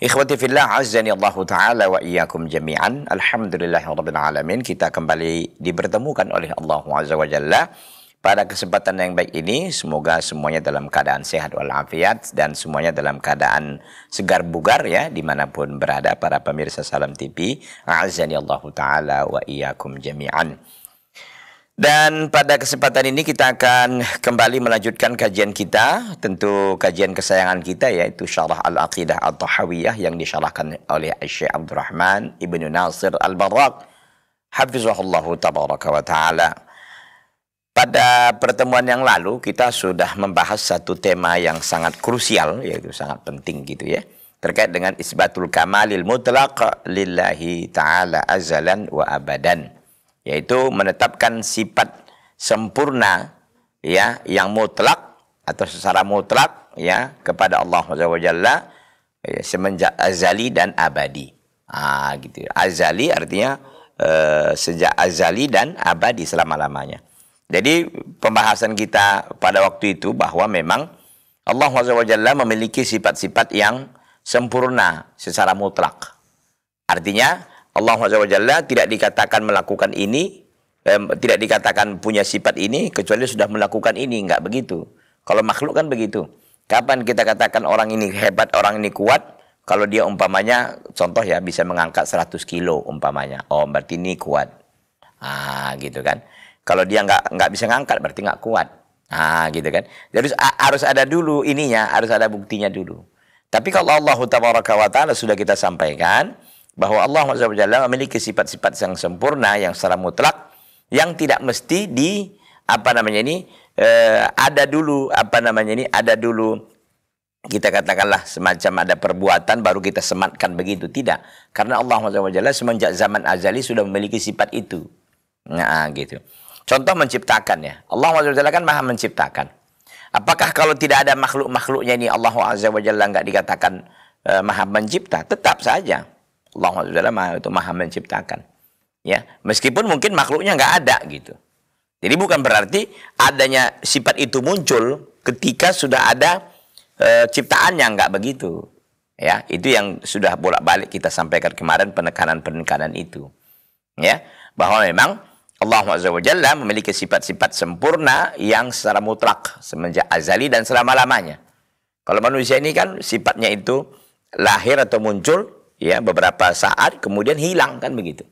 Ikhwati fillah azani Allah taala wa iyyakum jami'an. Alhamdulillahirabbil alamin. Kita kembali dipertemukan oleh Allah Azza wa Jalla pada kesempatan yang baik ini semoga semuanya dalam keadaan sehat walafiat dan semuanya dalam keadaan segar bugar ya dimanapun berada para pemirsa Salam TV. Azani Allah taala wa iyyakum jami'an. Dan pada kesempatan ini kita akan kembali melanjutkan kajian kita, tentu kajian kesayangan kita yaitu Syarah Al-Aqidah al tahawiyah yang disyarahkan oleh Syekh Abdul Rahman Ibnu Nasir Al-Barraq Hafizahullah Tabaraka wa Ta'ala. Pada pertemuan yang lalu kita sudah membahas satu tema yang sangat krusial yaitu sangat penting gitu ya terkait dengan isbatul kamalil mutlaq lillahi ta'ala azalan wa abadan yaitu menetapkan sifat sempurna ya yang mutlak atau secara mutlak ya kepada Allah Subhanahu ya, semenjak azali dan abadi. Ah gitu. Ya. Azali artinya e, sejak azali dan abadi selama-lamanya. Jadi pembahasan kita pada waktu itu bahwa memang Allah Subhanahu memiliki sifat-sifat yang sempurna secara mutlak. Artinya Allah Jalla tidak dikatakan melakukan ini, eh, tidak dikatakan punya sifat ini, kecuali sudah melakukan ini, enggak begitu. Kalau makhluk kan begitu. Kapan kita katakan orang ini hebat, orang ini kuat, kalau dia umpamanya, contoh ya, bisa mengangkat 100 kilo umpamanya. Oh, berarti ini kuat. Ah, gitu kan. Kalau dia nggak nggak bisa ngangkat, berarti nggak kuat. Ah, gitu kan. Jadi harus ada dulu ininya, harus ada buktinya dulu. Tapi kalau Allah Taala sudah kita sampaikan, bahwa Allah SWT memiliki sifat-sifat yang sempurna yang secara mutlak yang tidak mesti di apa namanya ini eh, ada dulu apa namanya ini ada dulu kita katakanlah semacam ada perbuatan baru kita sematkan begitu tidak karena Allah SWT semenjak zaman azali sudah memiliki sifat itu nah gitu contoh menciptakan ya Allah SWT kan Maha menciptakan Apakah kalau tidak ada makhluk-makhluknya ini Allah SWT nggak dikatakan eh, maha mencipta? Tetap saja. Allah Taala itu maha menciptakan. Ya, meskipun mungkin makhluknya nggak ada gitu. Jadi bukan berarti adanya sifat itu muncul ketika sudah ada e, ciptaan yang nggak begitu. Ya, itu yang sudah bolak-balik kita sampaikan kemarin penekanan-penekanan itu. Ya, bahwa memang Allah Jalla memiliki sifat-sifat sempurna yang secara mutlak semenjak azali dan selama-lamanya. Kalau manusia ini kan sifatnya itu lahir atau muncul ya beberapa saat kemudian hilang kan begitu.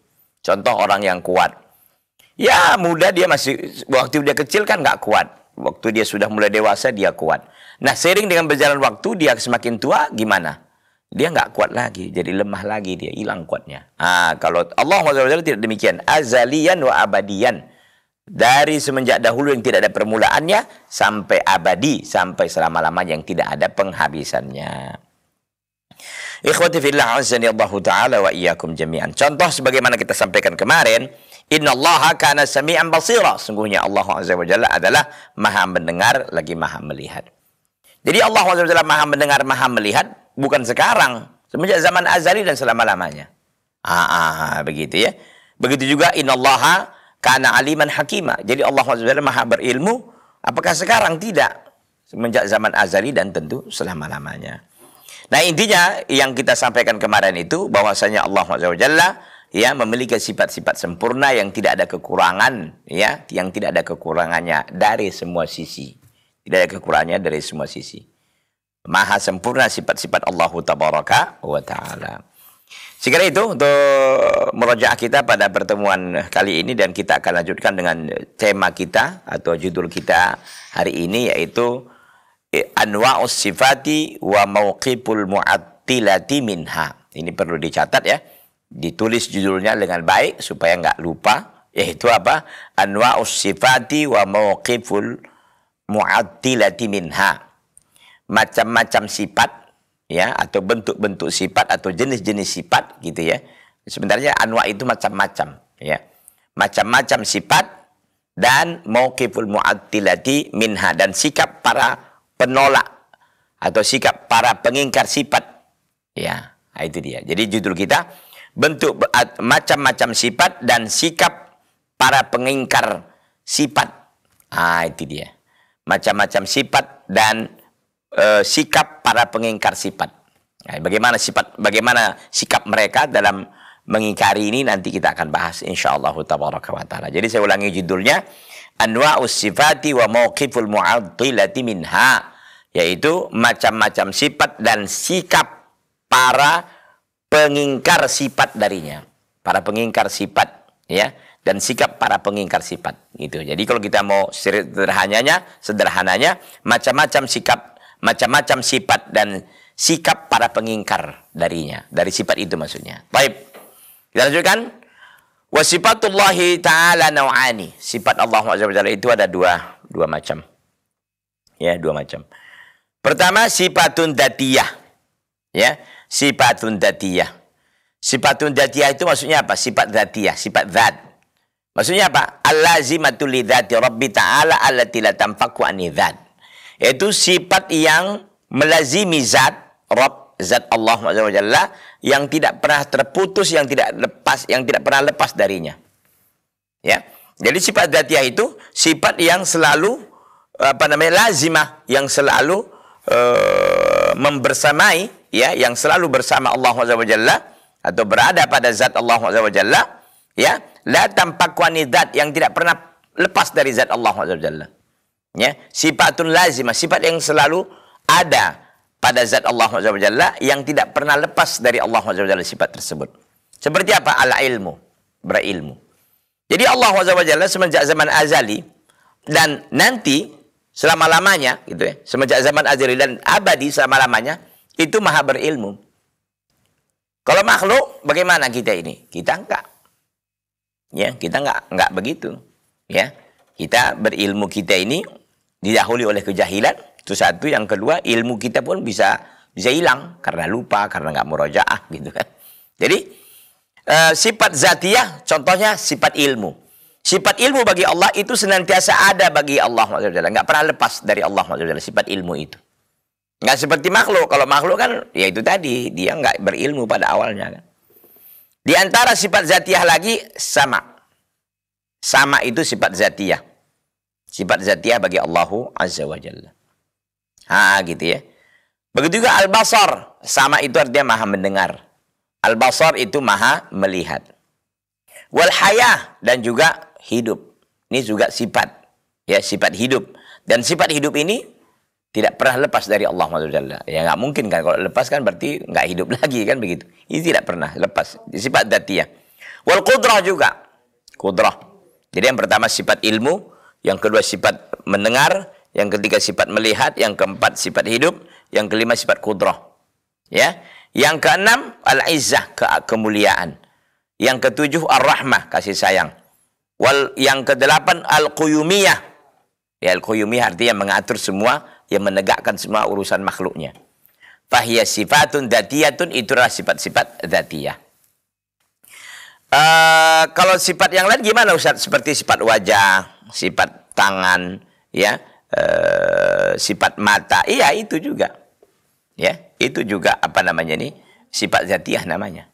Contoh orang yang kuat. Ya muda dia masih waktu dia kecil kan nggak kuat. Waktu dia sudah mulai dewasa dia kuat. Nah sering dengan berjalan waktu dia semakin tua gimana? Dia nggak kuat lagi, jadi lemah lagi dia, hilang kuatnya. Ah kalau Allah SWT tidak demikian. Azalian wa abadian. Dari semenjak dahulu yang tidak ada permulaannya sampai abadi, sampai selama-lamanya yang tidak ada penghabisannya. Ikhwati fillah azani Allah taala wa iyyakum jami'an. Contoh sebagaimana kita sampaikan kemarin, innallaha kana sami'an basira. Sungguhnya Allah azza wa jalla adalah Maha mendengar lagi Maha melihat. Jadi Allah azza wa jalla Maha mendengar Maha melihat bukan sekarang, semenjak zaman azali dan selama-lamanya. Ah, ah, begitu ya. Begitu juga innallaha kana aliman hakima. Jadi Allah azza wa jalla Maha berilmu. Apakah sekarang tidak? Semenjak zaman azali dan tentu selama-lamanya. Nah intinya yang kita sampaikan kemarin itu bahwasanya Allah SWT ya memiliki sifat-sifat sempurna yang tidak ada kekurangan ya yang tidak ada kekurangannya dari semua sisi tidak ada kekurangannya dari semua sisi maha sempurna sifat-sifat Allah tabaraka wa taala Sekarang itu untuk merojak kita pada pertemuan kali ini dan kita akan lanjutkan dengan tema kita atau judul kita hari ini yaitu Eh, anwa'us sifati wa mauqiful mu'attilati minha. Ini perlu dicatat ya. Ditulis judulnya dengan baik supaya nggak lupa. Yaitu apa? Anwa'us sifati wa mauqiful mu'attilati minha. Macam-macam sifat ya atau bentuk-bentuk sifat atau jenis-jenis sifat gitu ya. Sebenarnya anwa itu macam-macam ya. Macam-macam sifat dan mauqiful mu'attilati minha dan sikap para penolak atau sikap para pengingkar sifat. Ya, nah, itu dia. Jadi judul kita bentuk macam-macam sifat dan sikap para pengingkar sifat. Ah, itu dia. Macam-macam sifat dan e, sikap para pengingkar sifat. Nah, bagaimana sifat bagaimana sikap mereka dalam mengingkari ini nanti kita akan bahas insyaallah tabaraka wa taala. Jadi saya ulangi judulnya Anwa sifati wa mauqiful mu'addilati minha yaitu macam-macam sifat dan sikap para pengingkar sifat darinya para pengingkar sifat ya dan sikap para pengingkar sifat gitu jadi kalau kita mau sederhananya sederhananya macam-macam sikap macam-macam sifat dan sikap para pengingkar darinya dari sifat itu maksudnya baik kita lanjutkan Wa sifatullahi ta'ala naw'ani. Sifat Allah SWT itu ada dua, dua macam. Ya, dua macam. Pertama, sifatun datiyah. Ya, sifatun datiyah. Sifatun datiyah itu maksudnya apa? Sifat datiyah, sifat zat. Maksudnya apa? Allazimatu li dzati rabbi ta'ala allati la tanfaku ani dzat. itu sifat yang melazimi zat Rabb zat Allah Jalla yang tidak pernah terputus, yang tidak lepas, yang tidak pernah lepas darinya. Ya. Jadi sifat dzatiyah itu sifat yang selalu apa namanya lazimah yang selalu uh, membersamai ya yang selalu bersama Allah Jalla atau berada pada zat Allah Jalla ya la tampak zat yang tidak pernah lepas dari zat Allah Jalla ya sifatun lazimah sifat yang selalu ada pada zat Allah Jalla yang tidak pernah lepas dari Allah Jalla sifat tersebut. Seperti apa? Al-ilmu, berilmu. Jadi Allah Jalla semenjak zaman azali dan nanti selama-lamanya gitu ya, semenjak zaman azali dan abadi selama-lamanya itu maha berilmu. Kalau makhluk bagaimana kita ini? Kita enggak. Ya, kita enggak enggak begitu. Ya. Kita berilmu kita ini didahului oleh kejahilan itu satu. Yang kedua, ilmu kita pun bisa bisa hilang karena lupa, karena nggak murojaah gitu kan. Jadi e, sifat zatiyah contohnya sifat ilmu. Sifat ilmu bagi Allah itu senantiasa ada bagi Allah Subhanahu nggak pernah lepas dari Allah Subhanahu sifat ilmu itu. Nggak seperti makhluk. Kalau makhluk kan ya itu tadi dia nggak berilmu pada awalnya kan. Di antara sifat zatiyah lagi sama. Sama itu sifat zatiyah. Sifat zatiyah bagi Allahu Azza wa Jalla. Ha, gitu ya. Begitu juga al-basar, sama itu artinya maha mendengar. Al-basar itu maha melihat. Wal hayah dan juga hidup. Ini juga sifat ya sifat hidup dan sifat hidup ini tidak pernah lepas dari Allah Subhanahu Ya nggak mungkin kan kalau lepas kan berarti nggak hidup lagi kan begitu. Ini tidak pernah lepas. Sifat datiyah. Wal Kudrah juga. Kudrah. Jadi yang pertama sifat ilmu, yang kedua sifat mendengar, yang ketiga sifat melihat, yang keempat sifat hidup, yang kelima sifat kudrah. Ya. Yang keenam al-izzah, ke kemuliaan. Yang ketujuh ar-rahmah, kasih sayang. Wal yang kedelapan al-quyumiyah. Ya, al-quyumiyah artinya mengatur semua, yang menegakkan semua urusan makhluknya. Fahiyah sifatun datiyatun itulah sifat-sifat datiyah. Uh, eh, kalau sifat yang lain gimana Ustaz? Seperti sifat wajah, sifat tangan, ya, Eh, sifat mata. Iya, itu juga. Ya, itu juga apa namanya ini? Sifat zatiah namanya.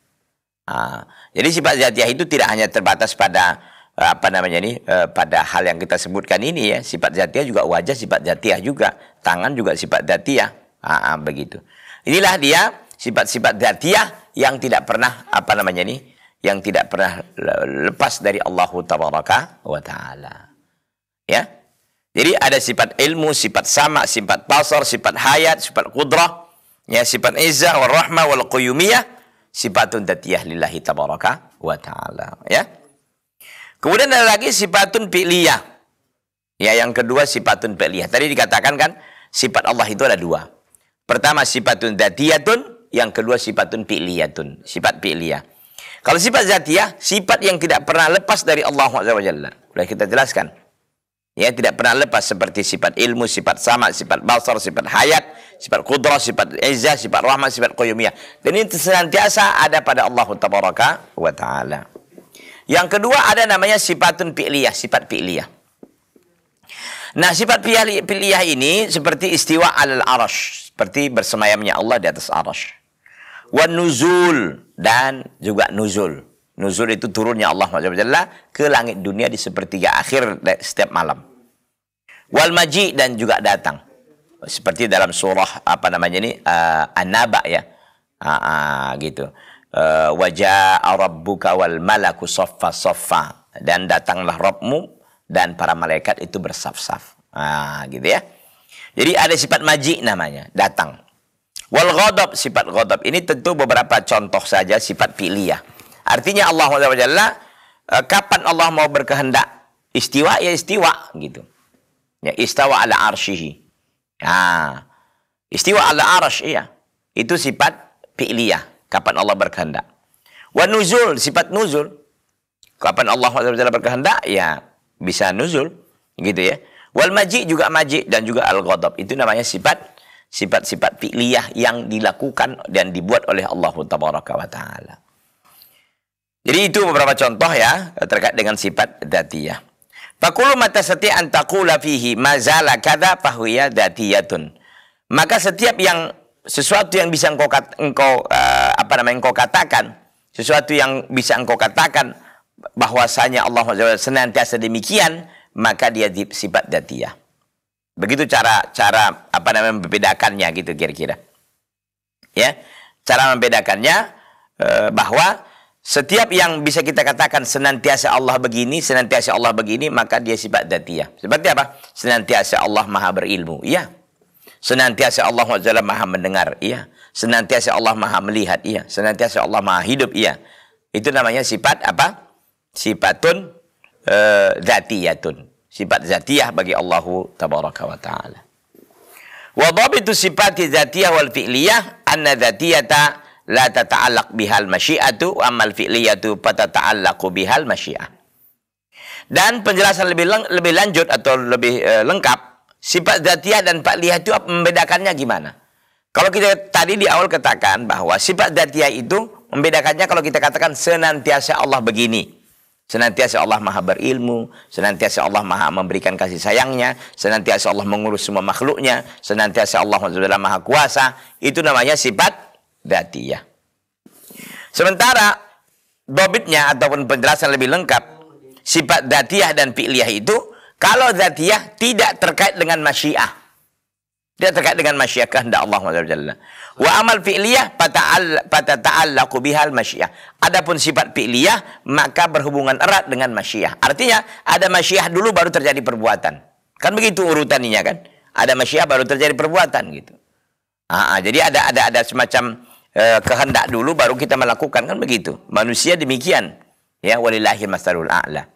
Ah, jadi sifat zatiah itu tidak hanya terbatas pada eh, apa namanya ini eh, pada hal yang kita sebutkan ini ya. Sifat zatiah juga wajah sifat zatiah juga, tangan juga sifat zatiah. Uh, begitu. Inilah dia sifat-sifat zatiah yang tidak pernah apa namanya ini? yang tidak pernah lepas dari Allah Tabaraka wa taala. Ya, jadi ada sifat ilmu, sifat sama, sifat pasar, sifat hayat, sifat kudrah, ya sifat izzah, wal rahmah, wal quyumiyah, sifatun datiyah lillahi tabaraka wa ta'ala. Ya. Kemudian ada lagi sifatun fi'liyah. Ya, yang kedua sifatun fi'liyah. Tadi dikatakan kan sifat Allah itu ada dua. Pertama sifatun datiyatun, yang kedua sifatun fi'liyatun, sifat fi'liyah. Kalau sifat zatiyah, sifat yang tidak pernah lepas dari Allah SWT. wa Sudah kita jelaskan. Ya, tidak pernah lepas seperti sifat ilmu, sifat sama, sifat basar, sifat hayat, sifat kudrah, sifat izzah, sifat rahmat, sifat qayyumiyah. Dan ini senantiasa ada pada Allah Tabaraka wa taala. Yang kedua ada namanya sifatun piliyah, sifat piliyah. Nah, sifat piliyah ini seperti istiwa alal arash, seperti bersemayamnya Allah di atas arash. Wa nuzul dan juga nuzul. Nuzul itu turunnya Allah SWT ke langit dunia di sepertiga akhir setiap malam. Wal maji dan juga datang. Seperti dalam surah apa namanya ini uh, An-Naba ya. Uh, uh, gitu. Uh, Wajah rabbuka wal malaku soffa soffa. Dan datanglah Rabbmu dan para malaikat itu bersaf-saf. Uh, gitu ya. Jadi ada sifat maji namanya, datang. Wal ghadab, sifat ghadab. Ini tentu beberapa contoh saja sifat pilih ya Artinya Allah Jalla eh, kapan Allah mau berkehendak istiwa ya istiwa gitu. Ya istawa ala arshihi. Ya. istiwa ala arsh iya. Itu sifat fi'liyah, kapan Allah berkehendak. Wa nuzul, sifat nuzul. Kapan Allah Jalla berkehendak ya bisa nuzul gitu ya. Wal maji juga maji dan juga al ghadab. Itu namanya sifat sifat-sifat fi'liyah yang dilakukan dan dibuat oleh Allah Subhanahu wa taala. Jadi itu beberapa contoh ya terkait dengan sifat datiyah. Fakulu mata seti antakula fihi mazala kada fahuya datiyatun. Maka setiap yang sesuatu yang bisa engkau kat, engkau uh, apa namanya engkau katakan, sesuatu yang bisa engkau katakan bahwasanya Allah senantiasa demikian, maka dia di sifat datiyah. Begitu cara cara apa namanya membedakannya gitu kira-kira. Ya, cara membedakannya uh, bahwa setiap yang bisa kita katakan senantiasa Allah begini, senantiasa Allah begini, maka dia sifat datiyah. Seperti apa? Senantiasa Allah maha berilmu. Iya. Senantiasa Allah maha mendengar. Iya. Senantiasa Allah maha melihat. Iya. Senantiasa Allah maha hidup. Iya. Itu namanya sifat apa? Sifatun uh, e, zatiyatun. Sifat zatiyah bagi Allah Tabaraka wa ta'ala. Wa sifat zatiyah wal fi'liyah anna zatiyata la tata'allaq bihal masyiatu amal fi'liyatu fatata'allaqu bihal masyiah. Dan penjelasan lebih leng, lebih lanjut atau lebih e, lengkap sifat dzatiyah dan fa'liyah itu membedakannya gimana? Kalau kita tadi di awal katakan bahwa sifat dzatiyah itu membedakannya kalau kita katakan senantiasa Allah begini. Senantiasa Allah maha berilmu, senantiasa Allah maha memberikan kasih sayangnya, senantiasa Allah mengurus semua makhluknya, senantiasa Allah maha kuasa. Itu namanya sifat datiyah. Sementara Bobitnya ataupun penjelasan lebih lengkap sifat datiyah dan fi'liyah itu kalau datiyah tidak terkait dengan masyiah. tidak terkait dengan masyiah kehendak Allah Subhanahu Wa amal fi'liyah pata'al patata'allaqu bihal masyiah. Adapun sifat fi'liyah maka berhubungan erat dengan masyiah. Artinya ada masyiah dulu baru terjadi perbuatan. Kan begitu urutannya kan? Ada masyiah baru terjadi perbuatan gitu. Aa, ah, ah, jadi ada ada ada semacam eh, kehendak dulu baru kita melakukan kan begitu. Manusia demikian. Ya walillahi masalul a'la.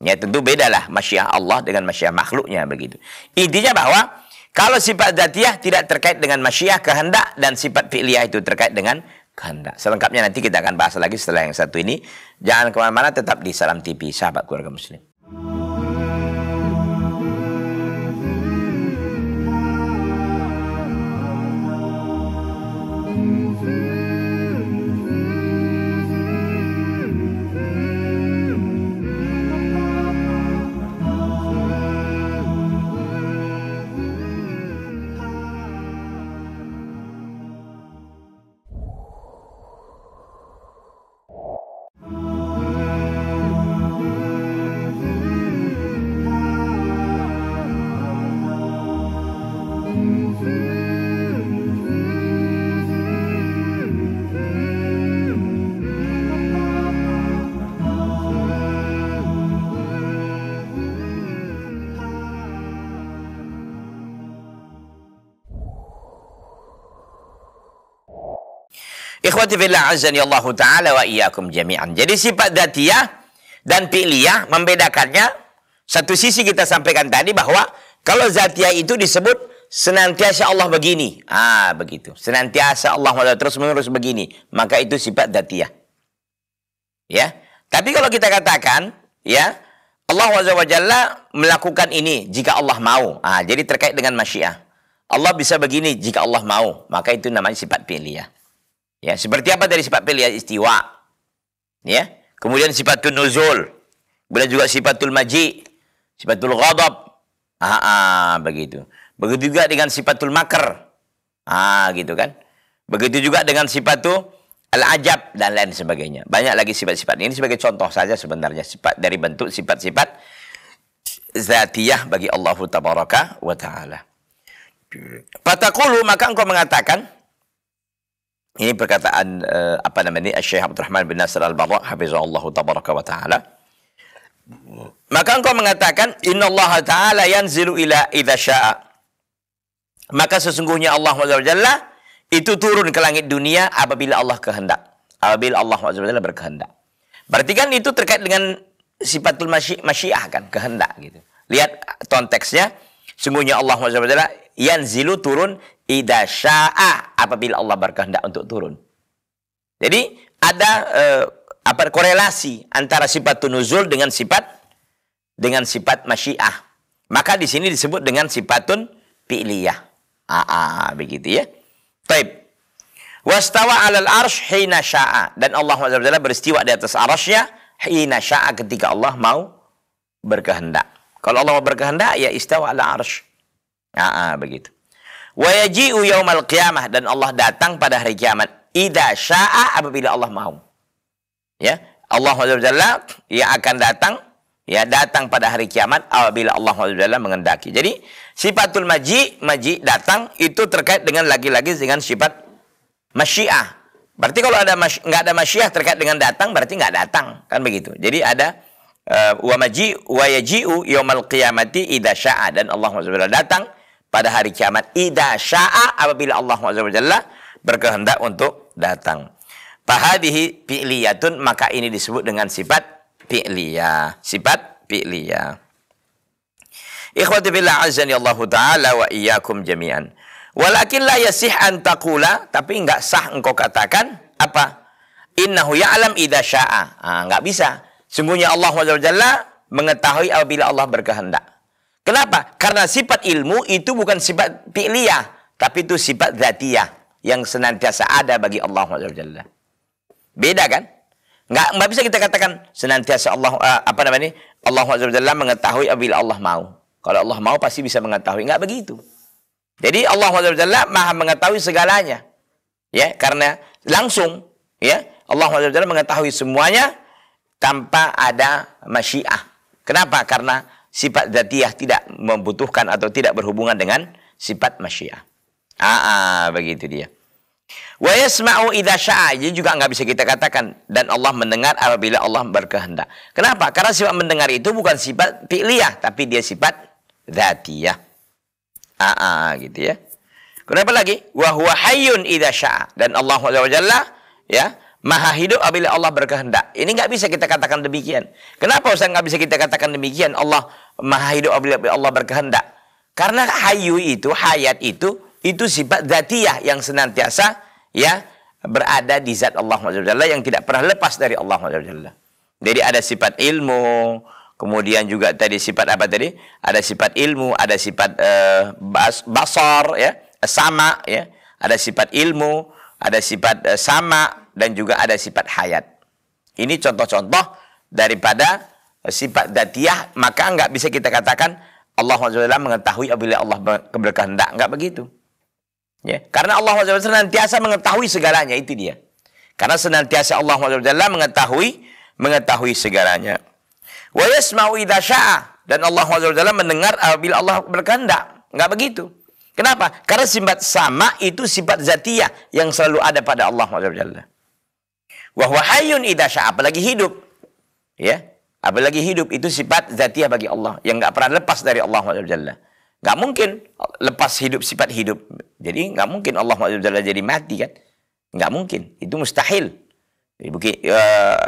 Ya tentu bedalah masyiah Allah dengan masyiah makhluknya begitu. Intinya bahwa kalau sifat zatiah tidak terkait dengan masyiah kehendak dan sifat fi'liyah itu terkait dengan kehendak. Selengkapnya nanti kita akan bahas lagi setelah yang satu ini. Jangan kemana-mana tetap di Salam TV sahabat keluarga muslim. Ikhwati fillah azani Allah taala wa iyyakum jami'an. Jadi sifat dzatiyah dan fi'liyah membedakannya satu sisi kita sampaikan tadi bahwa kalau zatiyah itu disebut senantiasa Allah begini. Ah, begitu. Senantiasa Allah terus-menerus begini. Maka itu sifat datiyah. Ya. Tapi kalau kita katakan, ya, Allah Jalla melakukan ini jika Allah mau. Ah, jadi terkait dengan masyiah. Allah bisa begini jika Allah mau. Maka itu namanya sifat pilihah. Ya, seperti apa dari sifat pilihan ya, istiwa. Ya. Kemudian sifatul nuzul. Kemudian juga sifatul maji, sifatul ghadab. Ah, ah, begitu. Begitu juga dengan sifatul makar. Ah, gitu kan. Begitu juga dengan sifatul al-ajab dan lain sebagainya. Banyak lagi sifat-sifat ini sebagai contoh saja sebenarnya sifat dari bentuk sifat-sifat zatiyah bagi Allah Tabaraka wa taala. Fatakulu maka engkau mengatakan ini perkataan uh, apa namanya ini Syekh Abdul Rahman bin Nasr Al-Barra hafizahullah tabaraka wa taala. Maka engkau mengatakan inna Allah taala yanzilu ila idza syaa. Maka sesungguhnya Allah Jalla itu turun ke langit dunia apabila Allah kehendak. Apabila Allah Jalla berkehendak. Berarti kan itu terkait dengan sifatul masyi masyiah kan, kehendak gitu. Lihat konteksnya, sungguhnya Allah Jalla yanzilu turun Ida sya'ah apabila Allah berkehendak untuk turun. Jadi ada eh, apa korelasi antara sifat tunuzul dengan sifat dengan sifat masyiah. Maka di sini disebut dengan sifatun fi'liyah. Aa, ah, ah, begitu ya. Taib. Wastawa alal arsh hina sya'a. Dan Allah SWT beristiwa di atas arshnya hina sya'a ketika Allah mau berkehendak. Kalau Allah mau berkehendak, ya istawa ala arsh. Aa, ah, begitu. Wa yaji'u yaumal qiyamah dan Allah datang pada hari kiamat. Idza syaa apabila Allah mau. Ya, Allah Subhanahu ya akan datang ya datang pada hari kiamat apabila Allah Subhanahu mengendaki. Jadi sifatul maji maji datang itu terkait dengan lagi-lagi dengan sifat masyiah. Berarti kalau ada nggak ada masyiah terkait dengan datang berarti nggak datang kan begitu. Jadi ada eh, wa maji wa yaji'u yaumal qiyamati idza syaa dan Allah Subhanahu datang pada hari kiamat idza syaa apabila Allah Jalla berkehendak untuk datang. Fahadihi fi'liyatun maka ini disebut dengan sifat fi'liyah. Sifat fi'liyah. Ikhwati billah azani Allah taala wa iyyakum jami'an. Walakin la yasih an taqula tapi enggak sah engkau katakan apa? Innahu ya'lam idza syaa. Ah, enggak bisa. Sungguhnya Allah Jalla mengetahui apabila Allah berkehendak. Kenapa? Karena sifat ilmu itu bukan sifat fi'liyah, tapi itu sifat zatiyah yang senantiasa ada bagi Allah Subhanahu Beda kan? Enggak, nggak bisa kita katakan senantiasa Allah uh, apa namanya? Allah Subhanahu mengetahui apabila Allah mau. Kalau Allah mau pasti bisa mengetahui. Enggak begitu. Jadi Allah Subhanahu Maha mengetahui segalanya. Ya, karena langsung ya Allah Subhanahu mengetahui semuanya tanpa ada masyiah. Kenapa? Karena sifat zatiyah tidak membutuhkan atau tidak berhubungan dengan sifat masyiah. Ah, ah begitu dia. Wa yasma'u idza syaa. juga nggak bisa kita katakan dan Allah mendengar apabila Allah berkehendak. Kenapa? Karena sifat mendengar itu bukan sifat fi'liyah tapi dia sifat dzatiyah. Aa ah, ah, gitu ya. Kenapa lagi? Wa huwa hayyun idza syaa. Dan Allah Subhanahu ya Maha hidup apabila Allah berkehendak. Ini nggak bisa kita katakan demikian. Kenapa Ustaz nggak bisa kita katakan demikian? Allah maha hidup apabila Allah berkehendak. Karena hayu itu, hayat itu, itu sifat zatiyah yang senantiasa ya berada di zat Allah Jalla yang tidak pernah lepas dari Allah Jalla. Jadi ada sifat ilmu, kemudian juga tadi sifat apa tadi? Ada sifat ilmu, ada sifat uh, bas, basar ya, sama ya, ada sifat ilmu, ada sifat uh, sama, dan juga ada sifat hayat. Ini contoh-contoh daripada sifat datiah, maka nggak bisa kita katakan Allah SWT mengetahui apabila Allah berkehendak. Nggak begitu. Ya, karena Allah SWT senantiasa mengetahui segalanya, itu dia. Karena senantiasa Allah SWT mengetahui mengetahui segalanya. Wa yasma'u sya'a dan Allah SWT mendengar apabila Allah berkehendak. Enggak begitu. Kenapa? Karena sifat sama itu sifat zatiyah yang selalu ada pada Allah SWT. Wahwa hayyun idasya, apalagi hidup. Ya, apalagi hidup itu sifat zatiah bagi Allah yang nggak pernah lepas dari Allah Wasallam Nggak mungkin lepas hidup sifat hidup. Jadi nggak mungkin Allah Wasallam jadi mati kan? Nggak mungkin, itu mustahil. Bukit, uh, ya,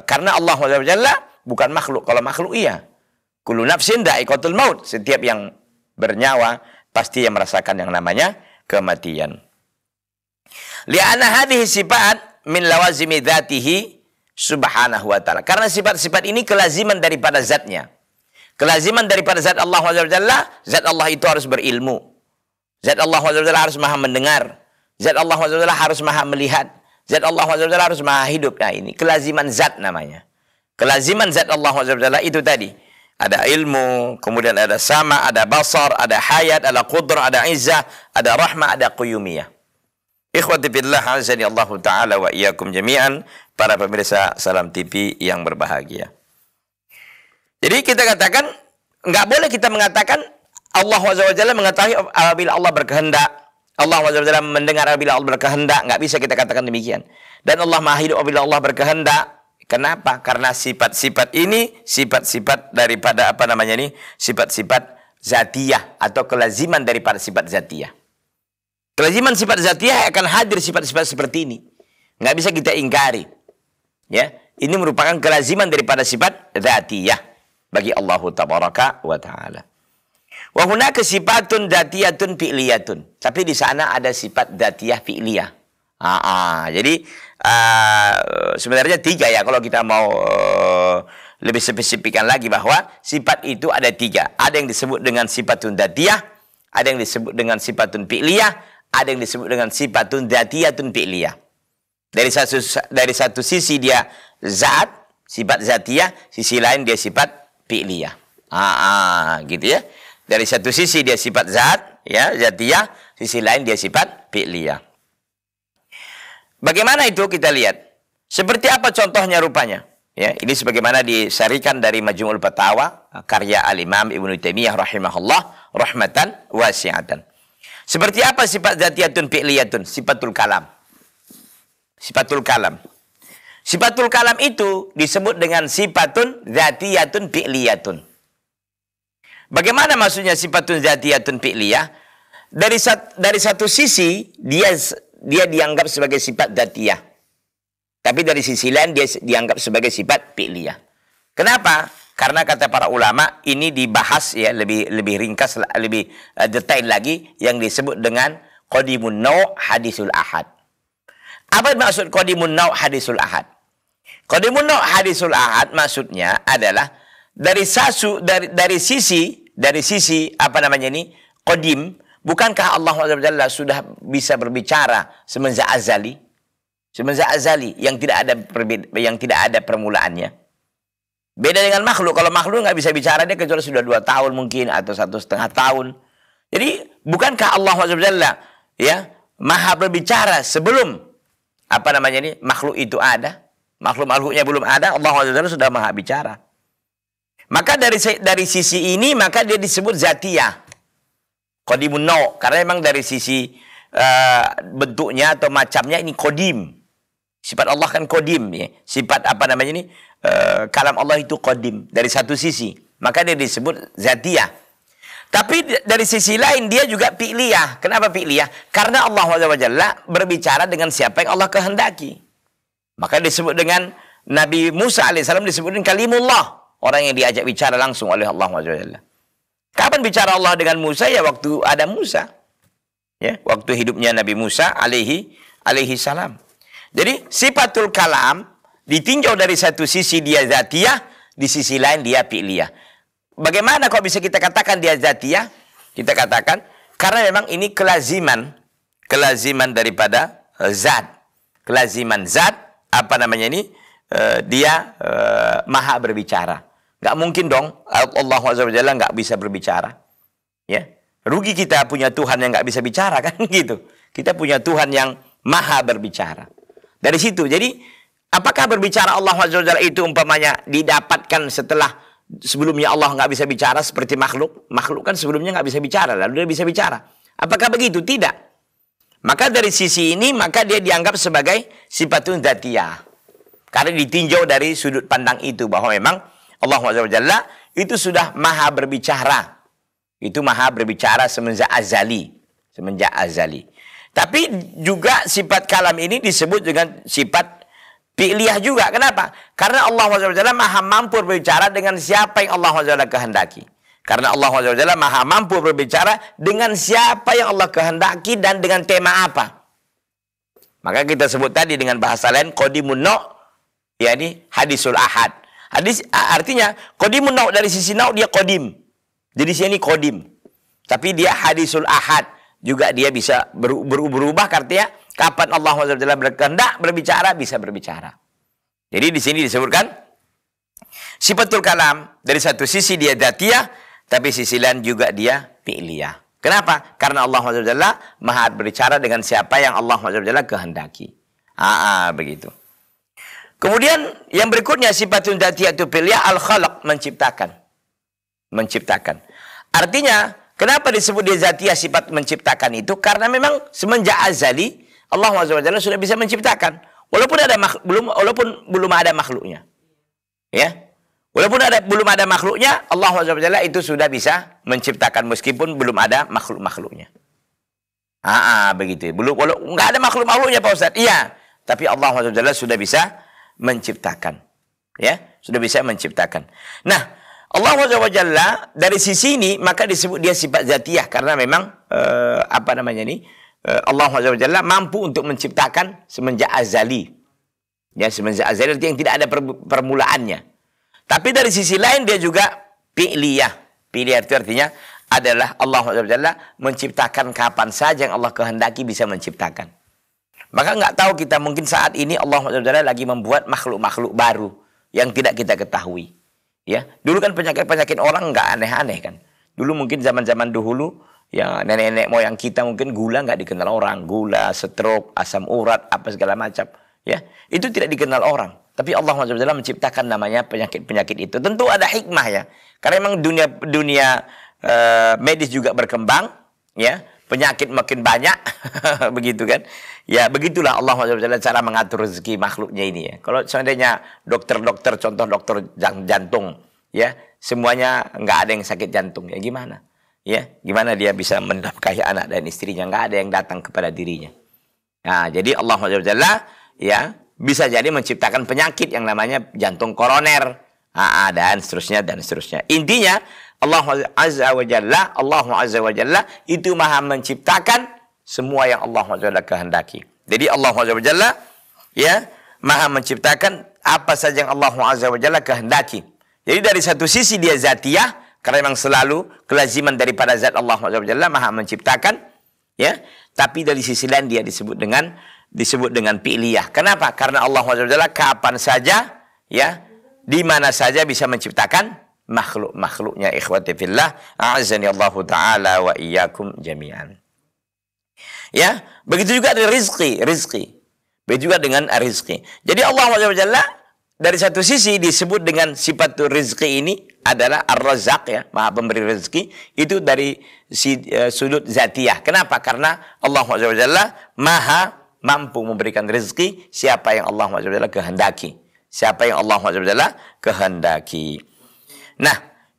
karena Allah Wasallam bukan makhluk. Kalau makhluk iya. Kullu nafsin da'iqatul maut. Setiap yang bernyawa pasti yang merasakan yang namanya kematian. Li'ana hadhihi sifat min lawazimi dzatihi subhanahu wa ta'ala. Karena sifat-sifat ini kelaziman daripada zatnya. Kelaziman daripada zat Allah SWT, zat Allah itu harus berilmu. Zat Allah SWT harus maha mendengar. Zat Allah SWT harus maha melihat. Zat Allah SWT harus maha hidup. Nah ini kelaziman zat namanya. Kelaziman zat Allah SWT itu tadi. Ada ilmu, kemudian ada sama, ada basar, ada hayat, ada qudrah, ada izzah, ada rahmah, ada quyumiyah. Ikhwati billah azani Allah taala wa iyyakum jami'an para pemirsa Salam TV yang berbahagia. Jadi kita katakan nggak boleh kita mengatakan Allah Wajalla mengetahui apabila Allah berkehendak. Allah Wajalla mendengar apabila Allah berkehendak. Nggak bisa kita katakan demikian. Dan Allah Maha Hidup apabila Allah berkehendak. Kenapa? Karena sifat-sifat ini sifat-sifat daripada apa namanya ini? Sifat-sifat zatiyah atau kelaziman daripada sifat zatiyah. Keraziman sifat zatiah akan hadir sifat-sifat seperti ini. Nggak bisa kita ingkari. Ya, ini merupakan kelaziman daripada sifat zatiah bagi Allah tabaraka wa taala. Wa hunaka sifatun dzatiyatun fi'liyatun. Tapi di sana ada sifat zatiah fi'liyah. Ah, ah. jadi uh, sebenarnya tiga ya kalau kita mau uh, lebih spesifikkan lagi bahwa sifat itu ada tiga. Ada yang disebut dengan sifatun zatiah, ada yang disebut dengan sifatun fi'liyah, ada yang disebut dengan sifatun zatiyatun fi'liyah. Dari satu dari satu sisi dia zat, sifat zatiyah, sisi lain dia sifat fi'liyah. Ah, ah, gitu ya. Dari satu sisi dia sifat zat, ya, zatiyah, sisi lain dia sifat fi'liyah. Bagaimana itu kita lihat? Seperti apa contohnya rupanya? Ya, ini sebagaimana disarikan dari Majmu'ul Fatawa karya Al-Imam Ibnu Taimiyah rahimahullah rahmatan wasi'atan. Seperti apa sifat zatiyatun fi'liyatun? Sifatul kalam. Sifatul kalam. Sifatul kalam itu disebut dengan sifatun zatiyatun fi'liyatun. Bagaimana maksudnya sifatun zatiyatun fi'liyah? Dari sat, dari satu sisi dia dia dianggap sebagai sifat zatiyah. Tapi dari sisi lain dia dianggap sebagai sifat fi'liyah. Kenapa? karena kata para ulama ini dibahas ya lebih lebih ringkas lebih uh, detail lagi yang disebut dengan qadimun nau hadisul ahad. Apa maksud qadimun nau hadisul ahad? Qadimun nau hadisul ahad maksudnya adalah dari sasu dari dari sisi dari sisi apa namanya ini qadim bukankah Allah Subhanahu sudah bisa berbicara semenjak azali? Semenjak azali yang tidak ada yang tidak ada permulaannya. Beda dengan makhluk. Kalau makhluk nggak bisa bicara dia kecuali sudah dua tahun mungkin atau satu setengah tahun. Jadi bukankah Allah Subhanahu ya maha berbicara sebelum apa namanya ini makhluk itu ada, makhluk makhluknya belum ada, Allah Subhanahu sudah maha bicara. Maka dari dari sisi ini maka dia disebut zatiyah. Kodimun no, karena memang dari sisi uh, bentuknya atau macamnya ini kodim Sifat Allah kan kodim ya. Sifat apa namanya ini? E, kalam Allah itu kodim dari satu sisi. Maka dia disebut zatiyah. Tapi dari sisi lain dia juga fi'liyah. Kenapa fi'liyah? Karena Allah SWT berbicara dengan siapa yang Allah kehendaki. Maka disebut dengan Nabi Musa AS disebut dengan kalimullah. Orang yang diajak bicara langsung oleh Allah SWT. Kapan bicara Allah dengan Musa? Ya waktu ada Musa. Ya, waktu hidupnya Nabi Musa alaihi alaihi salam. Jadi sifatul kalam ditinjau dari satu sisi dia zatiah, di sisi lain dia fi'liyah. Bagaimana kok bisa kita katakan dia zatiah? Kita katakan karena memang ini kelaziman, kelaziman daripada eh, zat. Kelaziman zat apa namanya ini? Eh, dia uh, maha berbicara. Gak mungkin dong Allah SWT gak bisa berbicara. Ya, rugi kita punya Tuhan yang gak bisa bicara kan gitu. Kita punya Tuhan yang maha berbicara. Dari situ. Jadi apakah berbicara Allah SWT itu umpamanya didapatkan setelah sebelumnya Allah nggak bisa bicara seperti makhluk? Makhluk kan sebelumnya nggak bisa bicara, lalu dia bisa bicara. Apakah begitu? Tidak. Maka dari sisi ini maka dia dianggap sebagai sifatun dzatiyah. Karena ditinjau dari sudut pandang itu bahwa memang Allah SWT itu sudah maha berbicara. Itu maha berbicara semenjak azali. Semenjak azali. Tapi juga sifat kalam ini disebut dengan sifat fi'liyah juga. Kenapa? Karena Allah SWT maha mampu berbicara dengan siapa yang Allah SWT kehendaki. Karena Allah SWT maha mampu berbicara dengan siapa yang Allah kehendaki dan dengan tema apa. Maka kita sebut tadi dengan bahasa lain qadimun no, yakni hadisul ahad. Hadis artinya qadimun no dari sisi no dia kodim. Jadi sini kodim, Tapi dia hadisul ahad juga dia bisa berubah-ubah artinya kapan Allah SWT berkehendak berbicara bisa berbicara. Jadi di sini disebutkan sifatul kalam dari satu sisi dia datiah tapi sisi lain juga dia fi'liyah. Kenapa? Karena Allah SWT maha berbicara dengan siapa yang Allah SWT kehendaki. Ah, begitu. Kemudian yang berikutnya sifatul datiah itu fi'liyah al-khalaq menciptakan. Menciptakan. Artinya Kenapa disebut dia zatiyah sifat menciptakan itu? Karena memang semenjak azali Allah SWT sudah bisa menciptakan walaupun ada makhluk, belum walaupun belum ada makhluknya. Ya. Walaupun ada belum ada makhluknya, Allah SWT itu sudah bisa menciptakan meskipun belum ada makhluk-makhluknya. Ah, ah begitu. Belum kalau nggak ada makhluk-makhluknya Pak Ustaz. Iya, tapi Allah SWT sudah bisa menciptakan. Ya, sudah bisa menciptakan. Nah, Allah Jalla dari sisi ini maka disebut dia sifat zatiah karena memang uh, apa namanya ini uh, Allah Jalla mampu untuk menciptakan semenjak azali. Ya semenjak azali yang tidak ada permulaannya. Tapi dari sisi lain dia juga fi'liyah. Fi'liyah itu artinya adalah Allah Jalla menciptakan kapan saja yang Allah kehendaki bisa menciptakan. Maka nggak tahu kita mungkin saat ini Allah Jalla lagi membuat makhluk-makhluk baru yang tidak kita ketahui. Ya, dulu kan penyakit-penyakit orang nggak aneh-aneh kan. Dulu mungkin zaman-zaman dahulu ya nenek-nenek moyang kita mungkin gula nggak dikenal orang, gula, stroke, asam urat, apa segala macam. Ya, itu tidak dikenal orang. Tapi Allah SWT menciptakan namanya penyakit-penyakit itu. Tentu ada hikmah ya. Karena memang dunia dunia uh, medis juga berkembang, ya penyakit makin banyak begitu kan ya begitulah Allah SWT cara mengatur rezeki makhluknya ini ya kalau seandainya dokter-dokter contoh dokter jantung ya semuanya nggak ada yang sakit jantung ya gimana ya gimana dia bisa menafkahi anak dan istrinya nggak ada yang datang kepada dirinya nah jadi Allah SWT ya bisa jadi menciptakan penyakit yang namanya jantung koroner ah, ah, dan seterusnya dan seterusnya intinya Allah Azza wa Jalla, Allah Azza wa Jalla itu maha menciptakan semua yang Allah Azza wa Jalla kehendaki. Jadi Allah Azza wa Jalla ya maha menciptakan apa saja yang Allah Azza wa Jalla kehendaki. Jadi dari satu sisi dia zatiyah karena memang selalu kelaziman daripada zat Allah Azza wa Jalla maha menciptakan ya. Tapi dari sisi lain dia disebut dengan disebut dengan fi'liyah. Kenapa? Karena Allah Azza wa Jalla kapan saja ya di mana saja bisa menciptakan makhluk-makhluknya ikhwati fillah a'azani Allah taala wa iyyakum jami'an ya begitu juga dari rizki rizki begitu juga dengan rizki jadi Allah Jalla dari satu sisi disebut dengan sifat rizki ini adalah ar-razak ya maha pemberi rezeki itu dari si, uh, sudut zatiah kenapa karena Allah Jalla maha mampu memberikan rezeki siapa yang Allah Jalla kehendaki siapa yang Allah Jalla kehendaki Nah,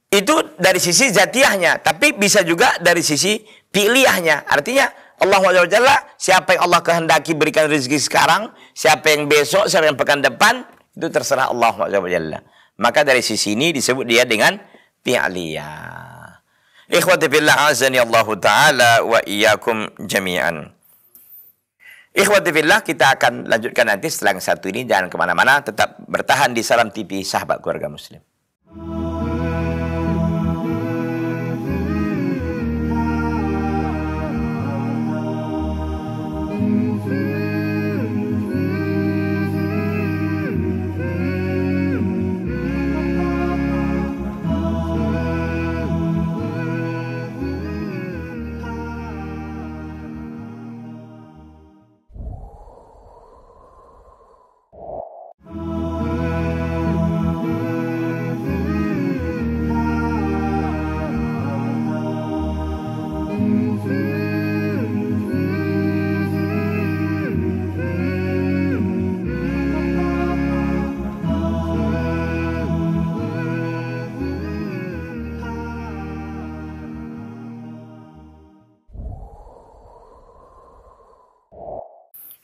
itu dari sisi zatiahnya, tapi bisa juga dari sisi pilihannya. Artinya Allah Jalla, siapa yang Allah kehendaki berikan rezeki sekarang, siapa yang besok, siapa yang pekan depan, itu terserah Allah Jalla. Maka dari sisi ini disebut dia dengan fi'liyah. Ikhwati fillah azani Allah taala wa iyakum jami'an. Ikhwati fillah kita akan lanjutkan nanti setelah yang satu ini jangan kemana-mana tetap bertahan di salam TV sahabat keluarga muslim.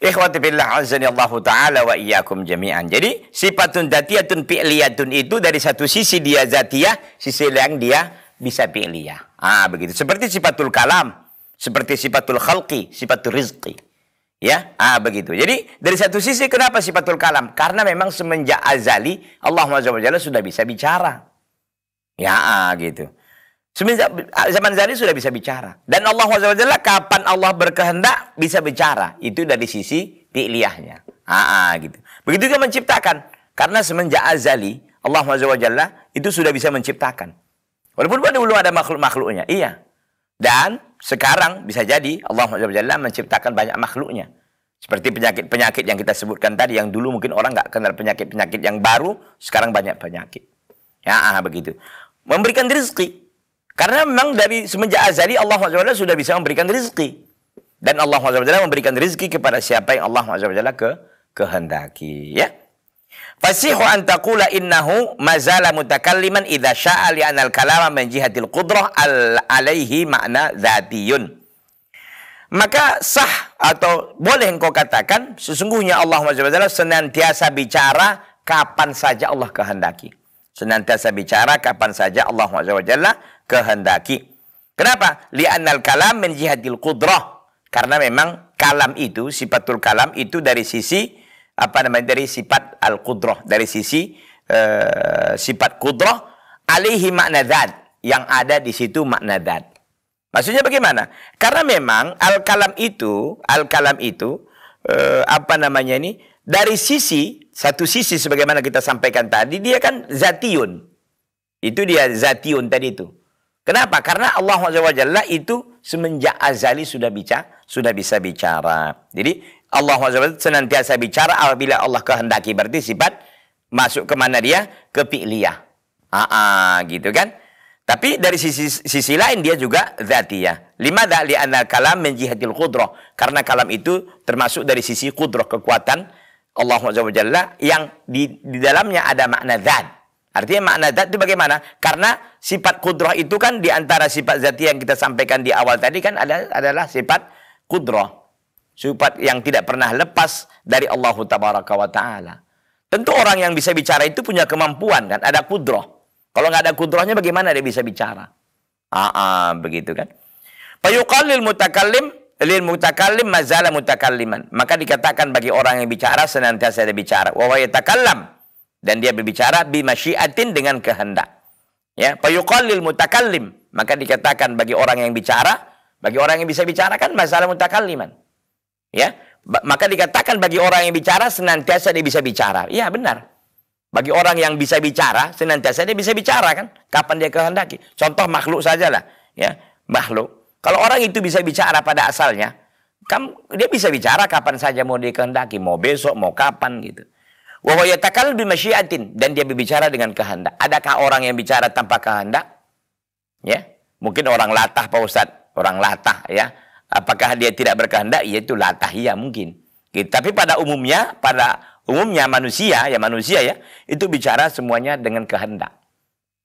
Ikhwati billah azani Allah taala wa iyyakum jami'an. Jadi sifatun dzatiyatun fi'liyatun itu dari satu sisi dia dzatiyah, sisi yang dia bisa fi'liyah. Ah begitu. Seperti sifatul kalam, seperti sifatul khalqi, sifatul rizqi. Ya, ah begitu. Jadi dari satu sisi kenapa sifatul kalam? Karena memang semenjak azali Allah Subhanahu sudah bisa bicara. Ya, ah, gitu. Semenjak zaman Zali sudah bisa bicara. Dan Allah SWT kapan Allah berkehendak bisa bicara. Itu dari sisi fi'liyahnya. Ah, gitu. Begitu juga menciptakan. Karena semenjak Azali, Allah SWT itu sudah bisa menciptakan. Walaupun pada dulu ada makhluk-makhluknya. Iya. Dan sekarang bisa jadi Allah SWT menciptakan banyak makhluknya. Seperti penyakit-penyakit yang kita sebutkan tadi. Yang dulu mungkin orang nggak kenal penyakit-penyakit yang baru. Sekarang banyak penyakit. Ya, begitu. Memberikan rezeki karena memang dari semenjak azali Allah SWT sudah bisa memberikan rizki. Dan Allah SWT memberikan rizki kepada siapa yang Allah SWT ke, kehendaki. Ya. Fasihu an taqula innahu mazala mutakalliman idha sya'a li'anal kalama min jihatil qudrah al alaihi makna zatiyun. Maka sah atau boleh engkau katakan sesungguhnya Allah SWT senantiasa bicara kapan saja Allah kehendaki. Senantiasa bicara kapan saja Allah SWT kehendaki. Kenapa? Li'annal kalam min jihadil qudrah. Karena memang kalam itu, sifatul kalam itu dari sisi apa namanya dari sifat al qudrah, dari sisi uh, sifat qudrah alihi makna dad yang ada di situ makna dad. Maksudnya bagaimana? Karena memang al kalam itu, al kalam itu uh, apa namanya ini dari sisi satu sisi sebagaimana kita sampaikan tadi dia kan zatiun. Itu dia zatiun tadi itu Kenapa? Karena Allah Jalla itu semenjak azali sudah bicara, sudah bisa bicara. Jadi Allah Jalla senantiasa bicara apabila Allah kehendaki. Berarti sifat masuk ke mana dia? Ke fi'liyah. Aa, gitu kan? Tapi dari sisi sisi lain dia juga zatiyah. Lima li anal kalam menjihadil kudroh. Karena kalam itu termasuk dari sisi kudroh kekuatan Allah Jalla yang di, di dalamnya ada makna zat. Artinya makna zat itu bagaimana? Karena sifat kudroh itu kan di antara sifat zat yang kita sampaikan di awal tadi kan adalah, adalah sifat kudroh. Sifat yang tidak pernah lepas dari Allah Tabaraka wa Ta'ala. Tentu orang yang bisa bicara itu punya kemampuan kan. Ada kudroh. Kalau nggak ada kudrohnya bagaimana dia bisa bicara? Ah, ah begitu kan. Payuqallil mutakallim lil mutakallim mazala mutakalliman. Maka dikatakan bagi orang yang bicara senantiasa ada bicara. Wa takalam dan dia berbicara bimasyiatin dengan kehendak. Ya, fayuqallil mutakallim, maka dikatakan bagi orang yang bicara, bagi orang yang bisa bicara kan masalah mutakalliman. Ya, maka dikatakan bagi orang yang bicara senantiasa dia bisa bicara. Iya, benar. Bagi orang yang bisa bicara, senantiasa dia bisa bicara kan? Kapan dia kehendaki. Contoh makhluk sajalah, ya. Makhluk. Kalau orang itu bisa bicara pada asalnya, kamu dia bisa bicara kapan saja mau dia kehendaki, mau besok, mau kapan gitu. Wahyatakal lebih masyiatin dan dia berbicara dengan kehendak. Adakah orang yang bicara tanpa kehendak? Ya, mungkin orang latah Pak ustad, orang latah ya. Apakah dia tidak berkehendak? Ya itu latah ya mungkin. Gitu. Tapi pada umumnya, pada umumnya manusia ya manusia ya itu bicara semuanya dengan kehendak.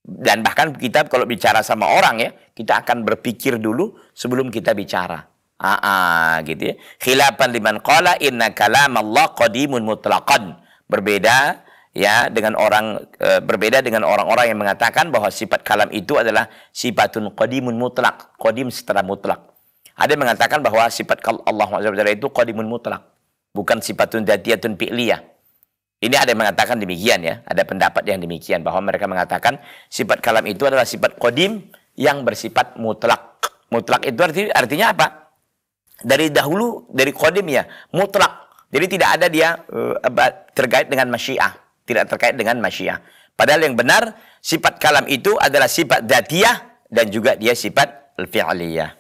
Dan bahkan kita kalau bicara sama orang ya, kita akan berpikir dulu sebelum kita bicara. Aa, ah, ah, gitu ya. Khilafan liman qala inna kalam Allah qadimun mutlaqan Berbeda ya dengan orang e, berbeda dengan orang-orang yang mengatakan bahwa sifat kalam itu adalah sifatun qadimun mutlak, qadim secara mutlak. Ada yang mengatakan bahwa sifat Allah Subhanahu itu qadimun mutlak, bukan sifatun dzatiyatun fi'liyah. Ini ada yang mengatakan demikian ya, ada pendapat yang demikian bahwa mereka mengatakan sifat kalam itu adalah sifat qadim yang bersifat mutlak. Mutlak itu arti, artinya apa? Dari dahulu dari qadim ya, mutlak jadi tidak ada dia uh, terkait dengan masyiah, tidak terkait dengan masyiah. Padahal yang benar sifat kalam itu adalah sifat datiyah dan juga dia sifat al-fi'liyah.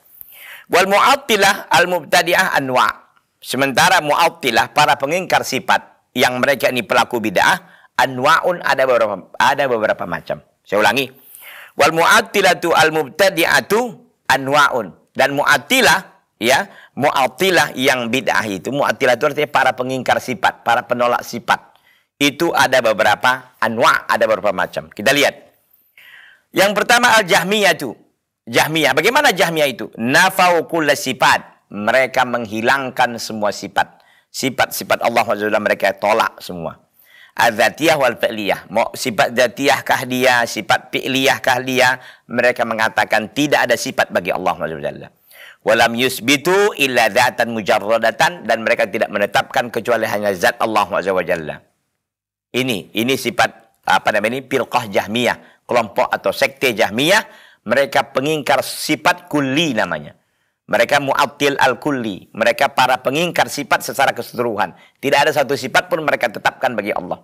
Wal mu'attilah al-mubtadi'ah anwa. Sementara mu'attilah para pengingkar sifat yang mereka ini pelaku bid'ah anwaun ada beberapa ada beberapa macam. Saya ulangi. Wal tu al-mubtadi'atu anwaun dan mu'attilah ya mu'atilah yang bid'ah itu mu'atilah itu artinya para pengingkar sifat para penolak sifat itu ada beberapa anwa ada beberapa macam kita lihat yang pertama al jahmiyah itu jahmiyah bagaimana jahmiyah itu nafau kulla sifat mereka menghilangkan semua sifat sifat-sifat Allah SWT mereka tolak semua Azatiyah wal fi'liyah. Mau sifat zatiyah kah dia, sifat fi'liyah kah dia. Mereka mengatakan tidak ada sifat bagi Allah SWT. Walam yusbitu illa dhatan mujarradatan dan mereka tidak menetapkan kecuali hanya zat Allah wa Jalla. Ini ini sifat apa namanya ini firqah Jahmiyah, kelompok atau sekte Jahmiyah, mereka pengingkar sifat kulli namanya. Mereka mu'attil al-kulli, mereka para pengingkar sifat secara keseluruhan. Tidak ada satu sifat pun mereka tetapkan bagi Allah.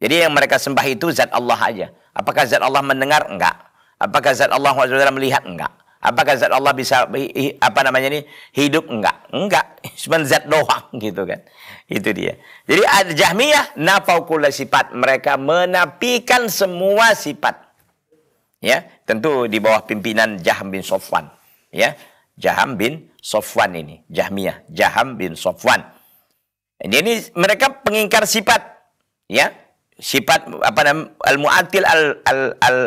Jadi yang mereka sembah itu zat Allah aja. Apakah zat Allah mendengar? Enggak. Apakah zat Allah SWT melihat? Enggak. Apakah zat Allah bisa apa namanya ini hidup? Enggak, enggak. Cuma zat doang gitu kan. Itu dia. Jadi ada Jahmiyah nafaukulah sifat mereka menafikan semua sifat. Ya, tentu di bawah pimpinan Jaham bin Sofwan. Ya, Jaham bin Sofwan ini, Jahmiyah, Jaham bin Sofwan. ini mereka pengingkar sifat. Ya, sifat apa namanya al-mu'atil al, al, al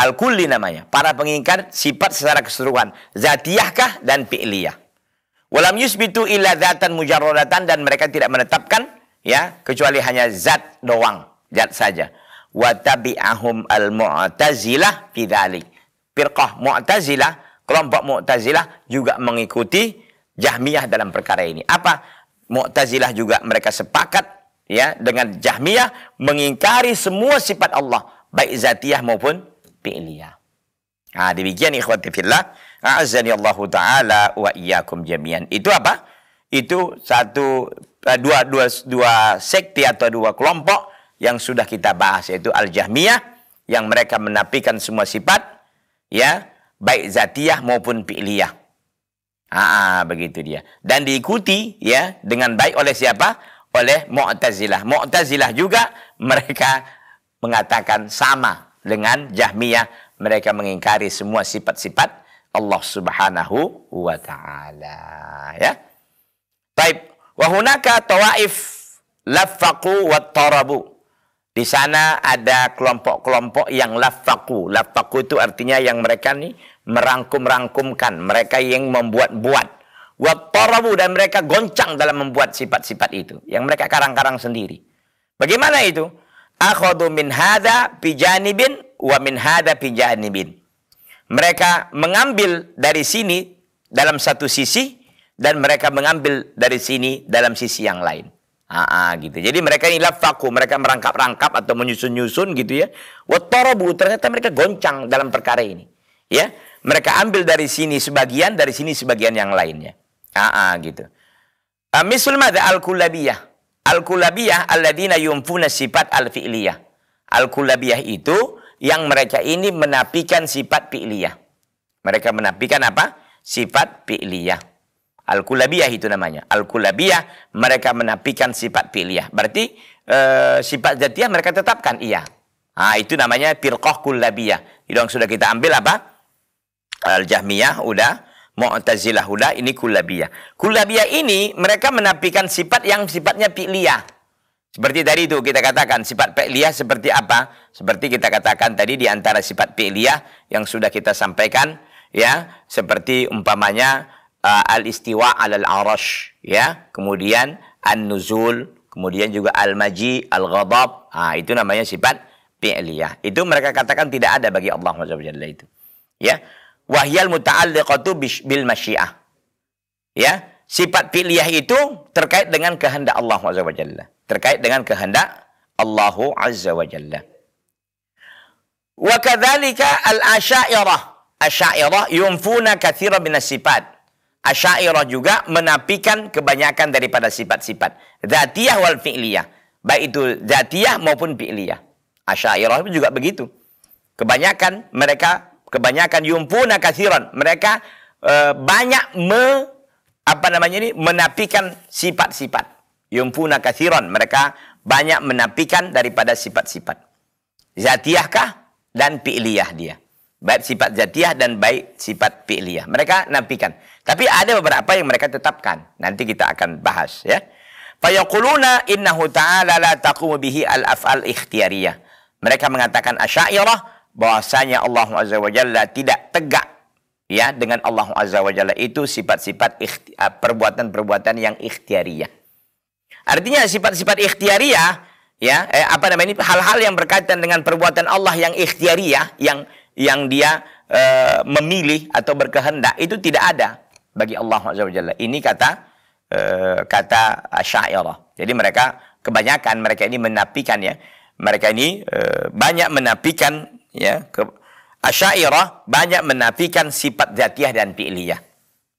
Al-kulli namanya. Para pengingkar sifat secara keseluruhan. Zatiyahkah dan fi'liyah. Walam yusbitu illa zatan mujarrodatan dan mereka tidak menetapkan ya kecuali hanya zat doang, zat saja. Wa tabi'ahum al-mu'tazilah fi Firqah Mu'tazilah, kelompok Mu'tazilah juga mengikuti Jahmiyah dalam perkara ini. Apa? Mu'tazilah juga mereka sepakat ya dengan Jahmiyah mengingkari semua sifat Allah, baik zatiyah maupun fi'liya. Ah, demikian ikhwati fillah. a'azzani Allah Ta'ala wa iyyakum jami'an. Itu apa? Itu satu, eh, dua, dua, dua sekti atau dua kelompok yang sudah kita bahas. Yaitu Al-Jahmiyah yang mereka menafikan semua sifat. ya Baik zatiyah maupun fi'liyah. Ah, begitu dia. Dan diikuti ya dengan baik oleh siapa? Oleh Mu'tazilah. Mu'tazilah juga mereka mengatakan sama dengan Jahmiyah mereka mengingkari semua sifat-sifat Allah Subhanahu wa taala ya. Baik, wa hunaka tawaif lafaqu wa tarabu. Di sana ada kelompok-kelompok yang lafaku, lafaku itu artinya yang mereka nih merangkum-rangkumkan, mereka yang membuat-buat. Wattarabu dan mereka goncang dalam membuat sifat-sifat itu yang mereka karang-karang sendiri. Bagaimana itu? akhadu min hadza bijanibin wa min hadza Mereka mengambil dari sini dalam satu sisi dan mereka mengambil dari sini dalam sisi yang lain. Aa, ah, ah, gitu. Jadi mereka ini lafaku, mereka merangkap-rangkap atau menyusun-nyusun gitu ya. Wattarabu, ternyata mereka goncang dalam perkara ini. Ya, mereka ambil dari sini sebagian, dari sini sebagian yang lainnya. Aa, ah, gitu. Misul al-kullabiyah. Al-Kulabiyah alladzina yumfuna sifat al-fi'liyah. Al-Kulabiyah itu yang mereka ini menapikan sifat fi'liyah. Mereka menapikan apa? Sifat fi'liyah. Al-Kulabiyah itu namanya. Al-Kulabiyah mereka menapikan sifat fi'liyah. Berarti e, sifat zatiyah mereka tetapkan iya. Nah, itu namanya firqah kulabiyah. Itu yang sudah kita ambil apa? Al-Jahmiyah udah Mu'tazilah huda ini kulabiyah. Kulabiyah ini mereka menafikan sifat yang sifatnya fi'liyah. Seperti tadi itu kita katakan sifat fi'liyah seperti apa? Seperti kita katakan tadi di antara sifat fi'liyah yang sudah kita sampaikan ya, seperti umpamanya uh, al-istiwa al arash ya, kemudian an-nuzul, kemudian juga al-maji, al-ghadab. Ah, itu namanya sifat fi'liyah. Itu mereka katakan tidak ada bagi Allah Subhanahu itu. Ya wahyal muta'alliqatu bil masyiah. Ya, sifat filiah itu terkait dengan kehendak Allah Azza wa Jalla. Terkait dengan kehendak Allah Azza wa Jalla. Wa kadzalika al asyairah Asyairah yunfuna katsira min sifat. Asyairah juga menafikan kebanyakan daripada sifat-sifat. Dzatiyah wal fi'liyah. Baik itu dzatiyah maupun fi'liyah. Asyairah juga begitu. Kebanyakan mereka kebanyakan yumpuna kasiron, mereka e, banyak me apa namanya ini menapikan sifat-sifat yumpuna kasiron. mereka banyak menapikan daripada sifat-sifat zatiyahkah dan fi'liyah dia baik sifat zatiyah dan baik sifat fi'liyah mereka nampikan tapi ada beberapa yang mereka tetapkan nanti kita akan bahas ya fayaquluna innahu ta'ala la taqumu bihi al-af'al ikhtiyariyah mereka mengatakan asyairah bahwasanya Allah Azza wa Jalla tidak tegak ya dengan Allah Azza wa Jalla itu sifat-sifat ah, perbuatan-perbuatan yang ikhtiariyah. Artinya sifat-sifat ikhtiariyah ya eh, apa namanya ini hal-hal yang berkaitan dengan perbuatan Allah yang ikhtiariyah yang yang dia eh, memilih atau berkehendak itu tidak ada bagi Allah Azza wa Jalla. Ini kata eh, kata Asy'ariyah. Jadi mereka kebanyakan mereka ini menafikan ya mereka ini e, banyak menafikan ya ke Asyairah banyak menafikan sifat zatiah dan fi'liyah.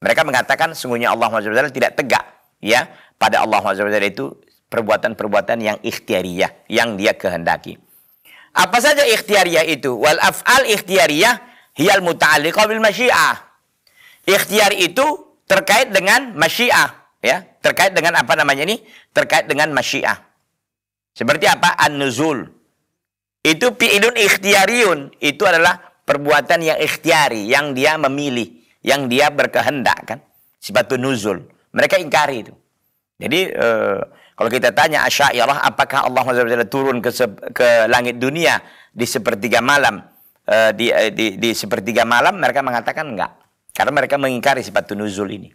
Mereka mengatakan sungguhnya Allah SWT tidak tegak ya pada Allah SWT itu perbuatan-perbuatan yang ikhtiariyah yang dia kehendaki. Apa saja ikhtiariyah itu? Wal af'al ikhtiariyah hiyal muta'alliqah bil masyiah. Ikhtiar itu terkait dengan masyiah ya, terkait dengan apa namanya ini? Terkait dengan masyiah. Seperti apa? An-nuzul itu fi'ilun ikhtiariun. Itu adalah perbuatan yang ikhtiari, yang dia memilih, yang dia berkehendak kan. Sifatun nuzul. Mereka ingkari itu. Jadi eh, kalau kita tanya asyairah apakah Allah SWT turun ke ke langit dunia di sepertiga malam? Eh, di, eh, di, di sepertiga malam mereka mengatakan enggak. Karena mereka mengingkari sifatun nuzul ini.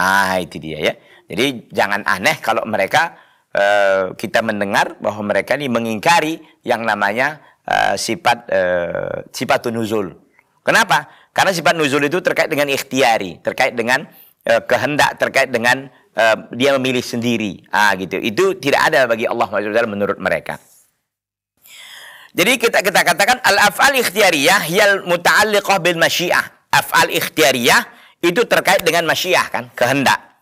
Ah, itu dia ya. Jadi jangan aneh kalau mereka uh, kita mendengar bahwa mereka ini mengingkari yang namanya uh, sifat uh, sifat nuzul. Kenapa? Karena sifat nuzul itu terkait dengan ikhtiari, terkait dengan uh, kehendak, terkait dengan uh, dia memilih sendiri. Ah gitu. Itu tidak ada bagi Allah SWT menurut mereka. Jadi kita kita katakan al-af'al ikhtiyariyah hiyal muta'alliqah bil masyiah. Af'al ikhtiyariyah itu terkait dengan masyiah kan, kehendak.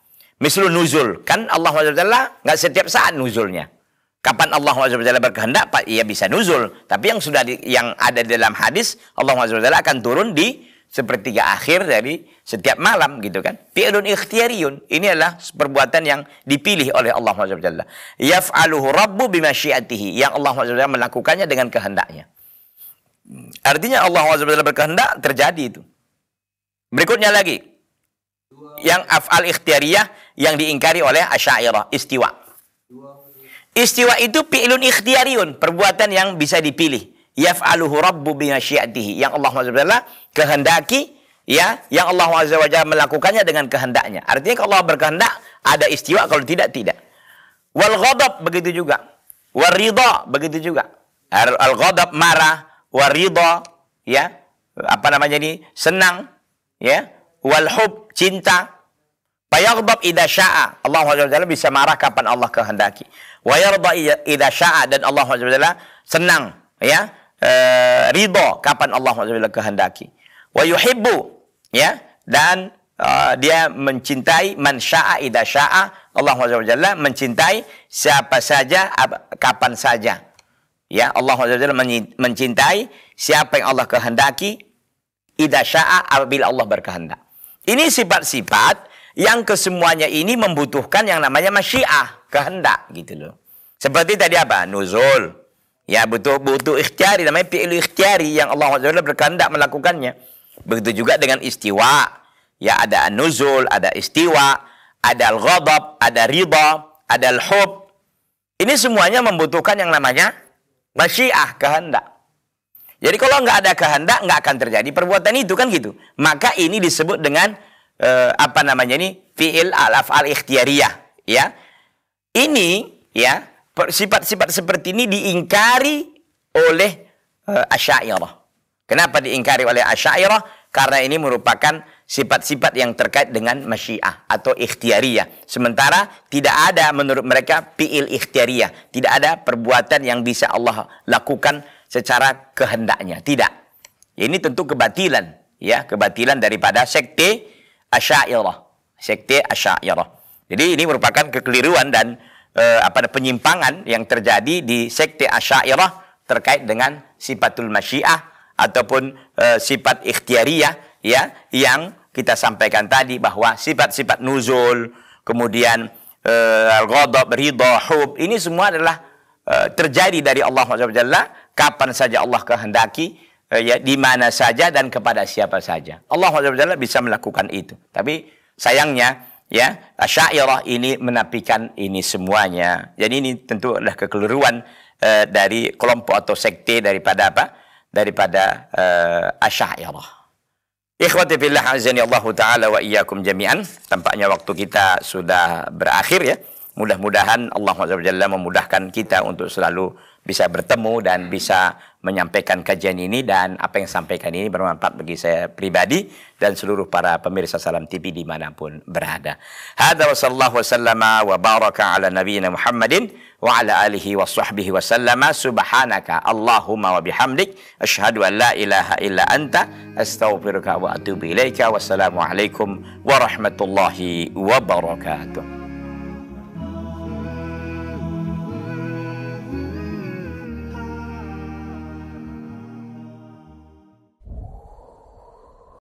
Misalnya nuzul. Kan Allah SWT nggak setiap saat nuzulnya. Kapan Allah SWT berkehendak, Pak, ia bisa nuzul. Tapi yang sudah di, yang ada dalam hadis, Allah SWT akan turun di sepertiga akhir dari setiap malam gitu kan. Fi'lun ikhtiyariyun. Ini adalah perbuatan yang dipilih oleh Allah SWT. Yaf'aluhu rabbu bimasyiatihi. Yang Allah SWT melakukannya dengan kehendaknya. Artinya Allah SWT berkehendak terjadi itu. Berikutnya lagi. Yang af'al ikhtiyariyah yang diingkari oleh Asy'ariyah, istiwa. Istiwa itu fi'lun ikhtiyariun, perbuatan yang bisa dipilih. Yaf'aluhu rabbu yang Allah Subhanahu kehendaki ya, yang Allah Subhanahu wa melakukannya dengan kehendaknya. Artinya kalau Allah berkehendak ada istiwa, kalau tidak tidak. Wal ghadab begitu juga. Wal ridha begitu juga. Al ghadab marah, wal ridha ya, apa namanya ini? senang ya, wal hub cinta Fayaghdab idza syaa. Allah Azza bisa marah kapan Allah kehendaki. Wa yarda idza syaa dan Allah Azza senang ya. E, eh, ridho kapan Allah Azza kehendaki. Wa yuhibbu ya dan eh, dia mencintai man syaa idza syaa. Allah Azza mencintai siapa saja kapan saja. Ya, Allah Azza mencintai siapa yang Allah kehendaki idza syaa apabila Allah berkehendak. Ini sifat-sifat yang kesemuanya ini membutuhkan yang namanya masyiah, kehendak gitu loh. Seperti tadi apa? Nuzul. Ya butuh butuh ikhtiari namanya pilih ikhtiari yang Allah SWT berkehendak melakukannya. Begitu juga dengan istiwa. Ya ada nuzul, ada istiwa, ada al-ghadab, ada riba, ada al-hub. Ini semuanya membutuhkan yang namanya masyiah, kehendak. Jadi kalau nggak ada kehendak, nggak akan terjadi perbuatan itu kan gitu. Maka ini disebut dengan eh, apa namanya ini fiil alaf al afal ikhtiyariyah ya. Ini ya sifat-sifat seperti ini diingkari oleh eh, Asy'ariyah. Kenapa diingkari oleh Asy'ariyah? Karena ini merupakan sifat-sifat yang terkait dengan masyiah atau ikhtiariyah. Sementara tidak ada menurut mereka fiil ikhtiariyah. Tidak ada perbuatan yang bisa Allah lakukan secara kehendaknya. Tidak. Ini tentu kebatilan. ya Kebatilan daripada sekte Asy'ariyah, sekte Asy'ariyah. Jadi ini merupakan kekeliruan dan e, apa penyimpangan yang terjadi di sekte asyairah terkait dengan sifatul masyiah ataupun eh, sifat ikhtiariyah ya yang kita sampaikan tadi bahwa sifat-sifat nuzul, kemudian e, al-ghadab, ridha, hub, ini semua adalah terjadi dari Allah Subhanahu kapan saja Allah kehendaki Eh, ya di mana saja dan kepada siapa saja. Allah Subhanahu bisa melakukan itu. Tapi sayangnya ya, Asy'ariyah ini menafikan ini semuanya. Jadi ini tentu adalah kekeliruan eh, dari kelompok atau sekte daripada apa? daripada eh, Asy'ariyah. Ikhwati fillah azani Allah taala wa iyyakum jami'an. Tampaknya waktu kita sudah berakhir ya. Mudah-mudahan Allah Subhanahu memudahkan kita untuk selalu bisa bertemu dan bisa menyampaikan kajian ini dan apa yang sampaikan ini bermanfaat bagi saya pribadi dan seluruh para pemirsa Salam TV dimanapun berada. Hada wa sallallahu wasallama wa baraka ala nabiyina Muhammadin wa ala alihi wa sahbihi wa sallama subhanaka Allahumma wa bihamdik ashadu an la ilaha illa anta astaghfiruka wa atubu ilaika wassalamualaikum warahmatullahi wabarakatuh.